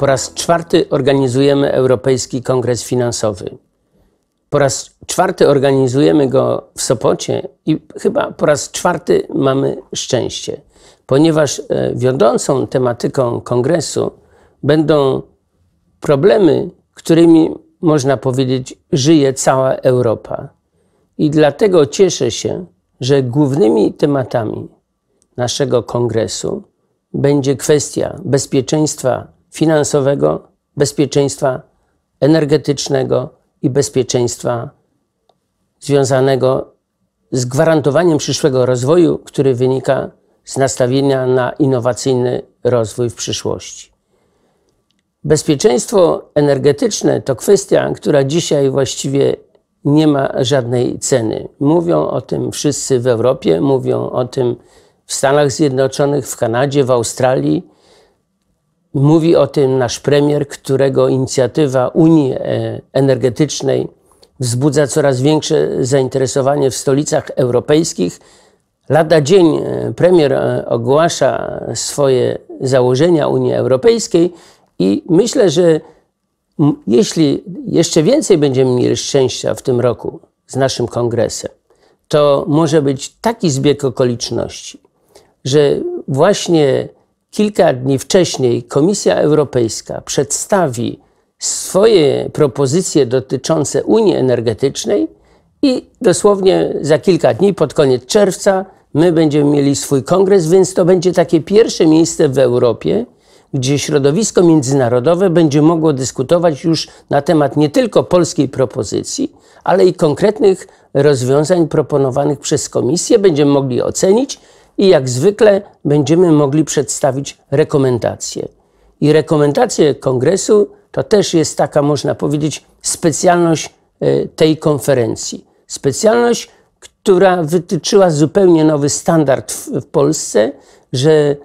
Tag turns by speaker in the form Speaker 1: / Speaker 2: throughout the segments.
Speaker 1: Po raz czwarty organizujemy Europejski Kongres Finansowy. Po raz czwarty organizujemy go w Sopocie i chyba po raz czwarty mamy szczęście, ponieważ e, wiodącą tematyką kongresu będą problemy, którymi można powiedzieć żyje cała Europa. I dlatego cieszę się, że głównymi tematami naszego kongresu będzie kwestia bezpieczeństwa finansowego, bezpieczeństwa energetycznego i bezpieczeństwa związanego z gwarantowaniem przyszłego rozwoju, który wynika z nastawienia na innowacyjny rozwój w przyszłości. Bezpieczeństwo energetyczne to kwestia, która dzisiaj właściwie nie ma żadnej ceny. Mówią o tym wszyscy w Europie, mówią o tym w Stanach Zjednoczonych, w Kanadzie, w Australii, Mówi o tym nasz premier, którego inicjatywa Unii e, Energetycznej wzbudza coraz większe zainteresowanie w stolicach europejskich. Lada dzień e, premier e, ogłasza swoje założenia Unii Europejskiej i myślę, że jeśli jeszcze więcej będziemy mieli szczęścia w tym roku z naszym kongresem, to może być taki zbieg okoliczności, że właśnie kilka dni wcześniej Komisja Europejska przedstawi swoje propozycje dotyczące Unii Energetycznej i dosłownie za kilka dni, pod koniec czerwca, my będziemy mieli swój kongres, więc to będzie takie pierwsze miejsce w Europie, gdzie środowisko międzynarodowe będzie mogło dyskutować już na temat nie tylko polskiej propozycji, ale i konkretnych rozwiązań proponowanych przez Komisję. Będziemy mogli ocenić, i jak zwykle będziemy mogli przedstawić rekomendacje. I rekomendacje kongresu to też jest taka, można powiedzieć, specjalność e, tej konferencji. Specjalność, która wytyczyła zupełnie nowy standard w Polsce, że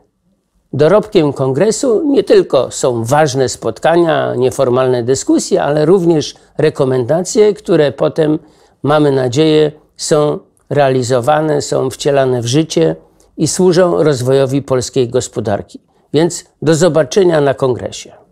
Speaker 1: dorobkiem kongresu nie tylko są ważne spotkania, nieformalne dyskusje, ale również rekomendacje, które potem, mamy nadzieję, są realizowane, są wcielane w życie i służą rozwojowi polskiej gospodarki. Więc do zobaczenia na kongresie.